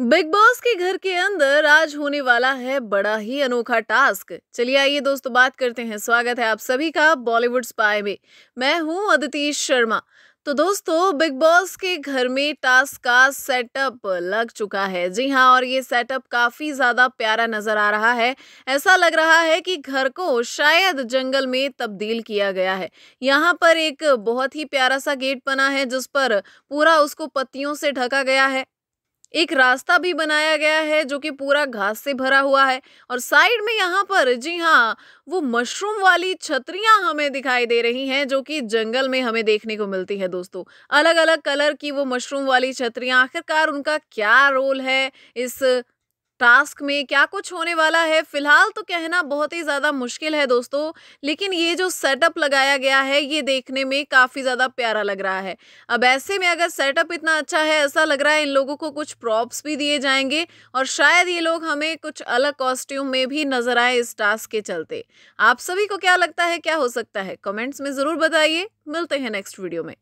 big boss के घर के अंदर आज होने वाला है बड़ा ही अनोखा टास्क चलिए आइए दोस्तों बात करते हैं स्वागत है आप सभी का बॉलीवुड स्पाई में मैं हूं अदिति शर्मा तो दोस्तों बिग बॉस के घर में टास्क का सेटअप लग चुका है जी हाँ और ये सेटअप काफ़ी ज़्यादा प्यारा नज़र आ रहा है ऐसा लग रहा है कि घर को शायद जंगल में तब्दील किया गया है यहाँ पर एक बहुत ही प्यारा सा गेट बना है जिस पर पूरा उसको पत्तियों से ढका गया है एक रास्ता भी बनाया गया है जो कि पूरा घास से भरा हुआ है और साइड में यहाँ पर जी हाँ वो मशरूम वाली छतरियां हमें दिखाई दे रही हैं जो कि जंगल में हमें देखने को मिलती है दोस्तों अलग अलग कलर की वो मशरूम वाली छतरियां आखिरकार उनका क्या रोल है इस टास्क में क्या कुछ होने वाला है फिलहाल तो कहना बहुत ही ज़्यादा मुश्किल है दोस्तों लेकिन ये जो सेटअप लगाया गया है ये देखने में काफ़ी ज़्यादा प्यारा लग रहा है अब ऐसे में अगर सेटअप इतना अच्छा है ऐसा लग रहा है इन लोगों को कुछ प्रॉप्स भी दिए जाएंगे और शायद ये लोग हमें कुछ अलग कॉस्ट्यूम में भी नज़र आए इस टास्क के चलते आप सभी को क्या लगता है क्या हो सकता है कमेंट्स में ज़रूर बताइए मिलते हैं नेक्स्ट वीडियो में